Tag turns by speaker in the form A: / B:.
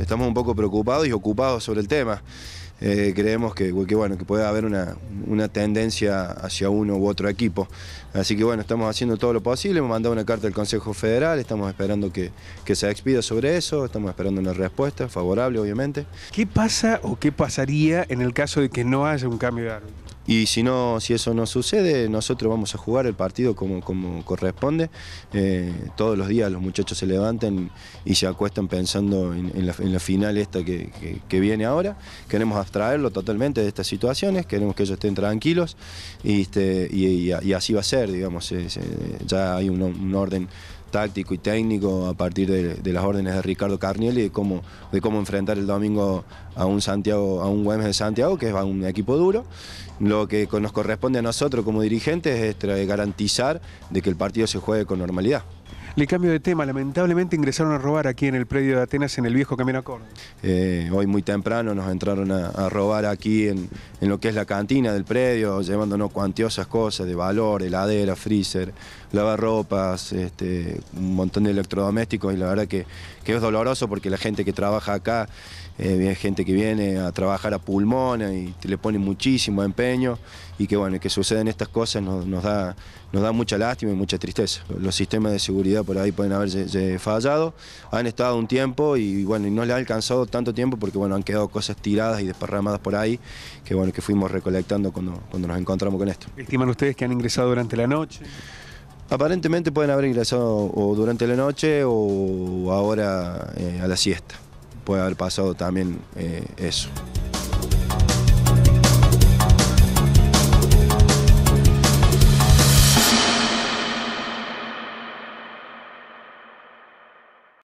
A: estamos, un poco preocupados y ocupados sobre el tema. Eh, creemos que, bueno, que puede haber una, una, tendencia hacia uno u otro equipo. Así que bueno, estamos haciendo todo lo posible, hemos mandado una carta al Consejo Federal, estamos esperando que, se expida sobre eso, estamos esperando una respuesta favorable, obviamente. ¿Qué pasa o qué pasaría en el caso de que no haya un cambio de árbol? Y si no, si eso no sucede, nosotros vamos a jugar el partido como, como corresponde. Eh, todos los días los muchachos se levantan y se acuestan pensando en, la, final esta que, viene ahora. Queremos abstraerlo totalmente de estas situaciones, queremos que ellos estén tranquilos y, este, y, así va a ser, digamos. Eh, ya hay un orden táctico y técnico a partir de, las órdenes de Ricardo Carniel de cómo, de cómo enfrentar el domingo a un Santiago, a un Güemes de Santiago, que es un equipo duro. Lo que nos corresponde a nosotros como dirigentes es garantizar de que el partido se juegue con normalidad. Le cambio de tema, lamentablemente ingresaron a robar aquí en el predio de Atenas, en el viejo Camino a Córdoba. Eh, hoy muy temprano nos entraron a, robar aquí en, lo que es la cantina del predio, llevándonos cuantiosas cosas de valor, heladera, freezer, lavarropas, este, un montón de electrodomésticos y la verdad que, es doloroso porque la gente que trabaja acá, eh, gente que viene a trabajar a pulmón y le pone muchísimo empeño y que bueno, que suceden estas cosas nos da, nos da mucha lástima y mucha tristeza. Los sistemas de seguridad por ahí pueden haber fallado. Han estado un tiempo y bueno, no les ha alcanzado tanto tiempo porque bueno, han quedado cosas tiradas y desparramadas por ahí que bueno, que fuimos recolectando cuando, nos encontramos con esto. ¿Estiman ustedes que han ingresado durante la noche? Aparentemente pueden haber ingresado o durante la noche o ahora eh, a la siesta. Puede haber pasado también eh, eso.